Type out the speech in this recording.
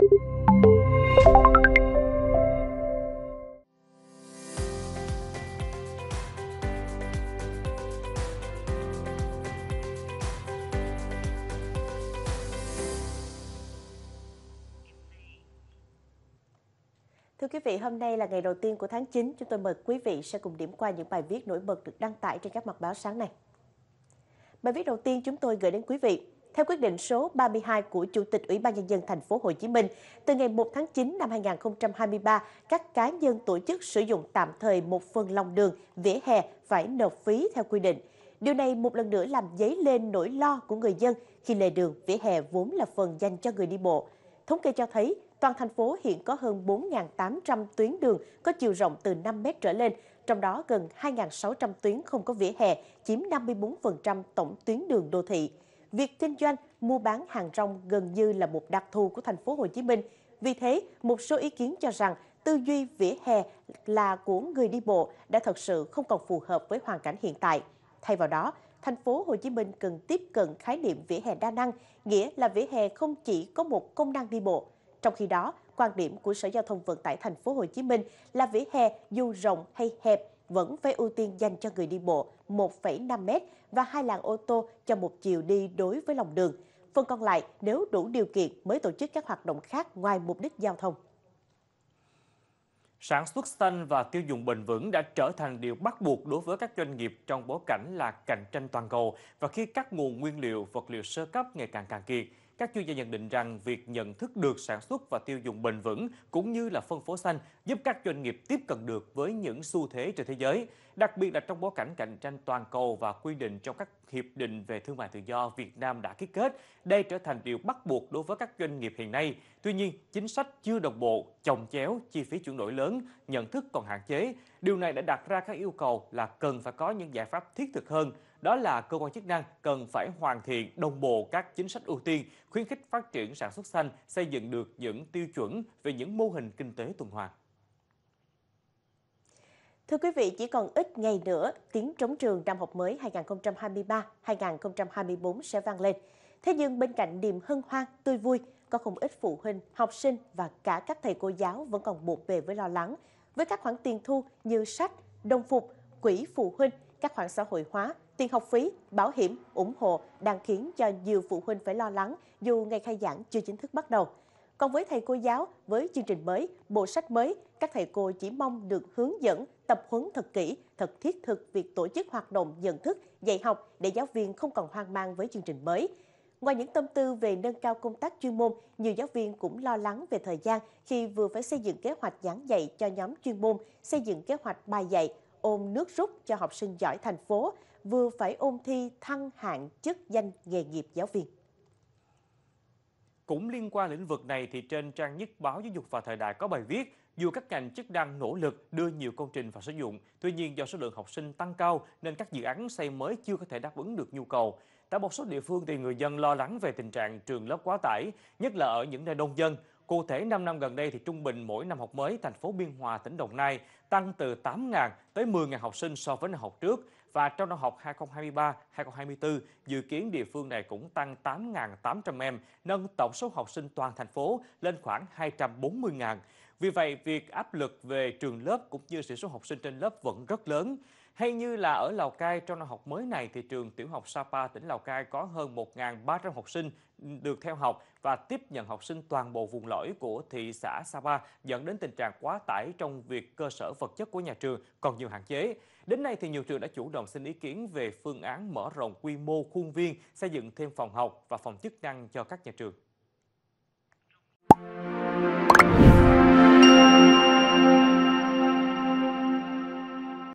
Thưa quý vị, hôm nay là ngày đầu tiên của tháng 9, chúng tôi mời quý vị sẽ cùng điểm qua những bài viết nổi bật được đăng tải trên các mặt báo sáng nay. Bài viết đầu tiên chúng tôi gửi đến quý vị theo quyết định số 32 của Chủ tịch Ủy ban nhân dân thành phố Hồ Chí Minh, từ ngày 1 tháng 9 năm 2023, các cá nhân tổ chức sử dụng tạm thời một phần lòng đường, vỉa hè phải nộp phí theo quy định. Điều này một lần nữa làm dấy lên nỗi lo của người dân khi lề đường, vỉa hè vốn là phần dành cho người đi bộ. Thống kê cho thấy, toàn thành phố hiện có hơn 4.800 tuyến đường có chiều rộng từ 5 mét trở lên, trong đó gần 2.600 tuyến không có vỉa hè, chiếm 54% tổng tuyến đường đô thị việc kinh doanh, mua bán hàng rong gần như là một đặc thù của thành phố Hồ Chí Minh. Vì thế, một số ý kiến cho rằng tư duy vỉa hè là của người đi bộ đã thật sự không còn phù hợp với hoàn cảnh hiện tại. Thay vào đó, thành phố Hồ Chí Minh cần tiếp cận khái niệm vỉa hè đa năng, nghĩa là vỉa hè không chỉ có một công năng đi bộ. Trong khi đó, quan điểm của Sở Giao thông Vận tải thành phố Hồ Chí Minh là vỉa hè dù rộng hay hẹp vẫn phải ưu tiên dành cho người đi bộ 1,5m và hai làn ô tô cho một chiều đi đối với lòng đường. Phần còn lại, nếu đủ điều kiện mới tổ chức các hoạt động khác ngoài mục đích giao thông. Sản xuất xanh và tiêu dùng bền vững đã trở thành điều bắt buộc đối với các doanh nghiệp trong bối cảnh là cạnh tranh toàn cầu và khi các nguồn nguyên liệu, vật liệu sơ cấp ngày càng càng kiệt. Các chuyên gia nhận định rằng việc nhận thức được sản xuất và tiêu dùng bền vững cũng như là phân phối xanh giúp các doanh nghiệp tiếp cận được với những xu thế trên thế giới, đặc biệt là trong bối cảnh cạnh tranh toàn cầu và quy định trong các hiệp định về thương mại tự do Việt Nam đã ký kết. Đây trở thành điều bắt buộc đối với các doanh nghiệp hiện nay. Tuy nhiên, chính sách chưa đồng bộ, chồng chéo, chi phí chuyển đổi lớn, nhận thức còn hạn chế. Điều này đã đặt ra các yêu cầu là cần phải có những giải pháp thiết thực hơn đó là cơ quan chức năng cần phải hoàn thiện đồng bộ các chính sách ưu tiên, khuyến khích phát triển sản xuất xanh, xây dựng được những tiêu chuẩn về những mô hình kinh tế tuần hoàn. Thưa quý vị, chỉ còn ít ngày nữa, tiếng trống trường năm học mới 2023-2024 sẽ vang lên. Thế nhưng bên cạnh niềm hân hoan, tươi vui, có không ít phụ huynh, học sinh và cả các thầy cô giáo vẫn còn bộn về với lo lắng. Với các khoản tiền thu như sách, đồng phục, quỹ phụ huynh, các khoản xã hội hóa Tiền học phí, bảo hiểm, ủng hộ đang khiến cho nhiều phụ huynh phải lo lắng dù ngày khai giảng chưa chính thức bắt đầu. Còn với thầy cô giáo, với chương trình mới, bộ sách mới, các thầy cô chỉ mong được hướng dẫn, tập huấn thật kỹ, thật thiết thực việc tổ chức hoạt động nhận thức, dạy học để giáo viên không còn hoang mang với chương trình mới. Ngoài những tâm tư về nâng cao công tác chuyên môn, nhiều giáo viên cũng lo lắng về thời gian khi vừa phải xây dựng kế hoạch giảng dạy cho nhóm chuyên môn, xây dựng kế hoạch bài dạy, ôm nước rút cho học sinh giỏi thành phố, vừa phải ôm thi thăng hạng chức danh nghề nghiệp giáo viên. Cũng liên quan lĩnh vực này thì trên trang nhất báo Giáo dục và Thời đại có bài viết dù các ngành chức năng nỗ lực đưa nhiều công trình vào sử dụng, tuy nhiên do số lượng học sinh tăng cao nên các dự án xây mới chưa có thể đáp ứng được nhu cầu. Tại một số địa phương thì người dân lo lắng về tình trạng trường lớp quá tải, nhất là ở những nơi đông dân. Cụ thể, 5 năm gần đây thì trung bình mỗi năm học mới, thành phố Biên Hòa, tỉnh Đồng Nai tăng từ 8.000 tới 10.000 học sinh so với năm học trước và trong năm học 2023-2024, dự kiến địa phương này cũng tăng 8.800 em, nâng tổng số học sinh toàn thành phố lên khoảng 240.000. Vì vậy, việc áp lực về trường lớp cũng như sĩ số học sinh trên lớp vẫn rất lớn. Hay như là ở Lào Cai trong năm học mới này thì trường tiểu học Sapa tỉnh Lào Cai có hơn 1.300 học sinh được theo học và tiếp nhận học sinh toàn bộ vùng lõi của thị xã Sapa dẫn đến tình trạng quá tải trong việc cơ sở vật chất của nhà trường còn nhiều hạn chế. Đến nay thì nhiều trường đã chủ động xin ý kiến về phương án mở rộng quy mô khuôn viên, xây dựng thêm phòng học và phòng chức năng cho các nhà trường.